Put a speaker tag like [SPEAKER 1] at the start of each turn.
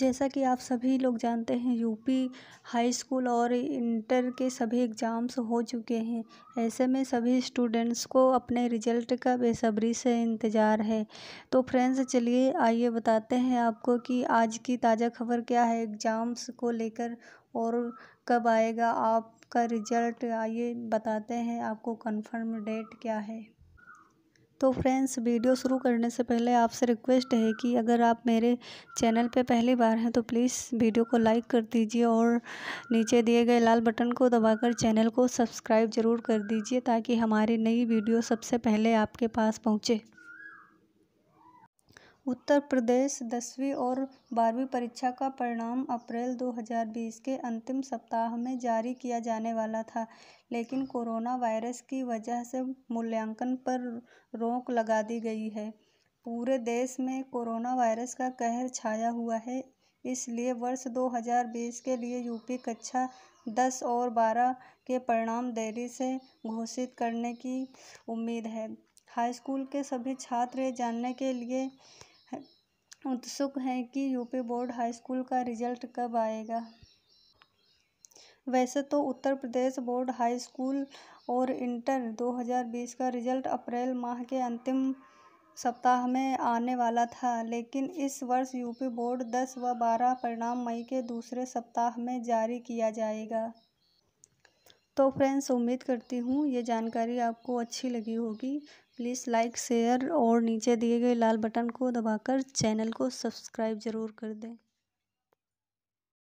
[SPEAKER 1] जैसा कि आप सभी लोग जानते हैं यूपी हाई स्कूल और इंटर के सभी एग्ज़ाम्स हो चुके हैं ऐसे में सभी स्टूडेंट्स को अपने रिजल्ट का बेसब्री से इंतज़ार है तो फ्रेंड्स चलिए आइए बताते हैं आपको कि आज की ताज़ा खबर क्या है एग्ज़ाम्स को लेकर और कब आएगा आपका रिजल्ट आइए बताते हैं आपको कन्फर्म डेट क्या है तो फ्रेंड्स वीडियो शुरू करने से पहले आपसे रिक्वेस्ट है कि अगर आप मेरे चैनल पे पहली बार हैं तो प्लीज़ वीडियो को लाइक कर दीजिए और नीचे दिए गए लाल बटन को दबाकर चैनल को सब्सक्राइब ज़रूर कर दीजिए ताकि हमारी नई वीडियो सबसे पहले आपके पास पहुँचे उत्तर प्रदेश दसवीं और बारहवीं परीक्षा का परिणाम अप्रैल दो हज़ार बीस के अंतिम सप्ताह में जारी किया जाने वाला था लेकिन कोरोना वायरस की वजह से मूल्यांकन पर रोक लगा दी गई है पूरे देश में कोरोना वायरस का कहर छाया हुआ है इसलिए वर्ष दो हज़ार बीस के लिए यूपी कक्षा दस और बारह के परिणाम देरी से घोषित करने की उम्मीद है हाई स्कूल के सभी छात्र जानने के लिए उत्सुक हैं कि यूपी बोर्ड हाई स्कूल का रिजल्ट कब आएगा वैसे तो Uttar Pradesh board high school और इंटर 2020 का रिजल्ट अप्रैल माह के अंतिम सप्ताह में आने वाला था लेकिन इस वर्ष यूपी बोर्ड 10 व 12 परिणाम मई के दूसरे सप्ताह में जारी किया जाएगा तो फ्रेंड्स उम्मीद करती हूँ ये जानकारी आपको अच्छी लगी होगी प्लीज़ लाइक शेयर और नीचे दिए गए लाल बटन को दबाकर चैनल को सब्सक्राइब ज़रूर कर दें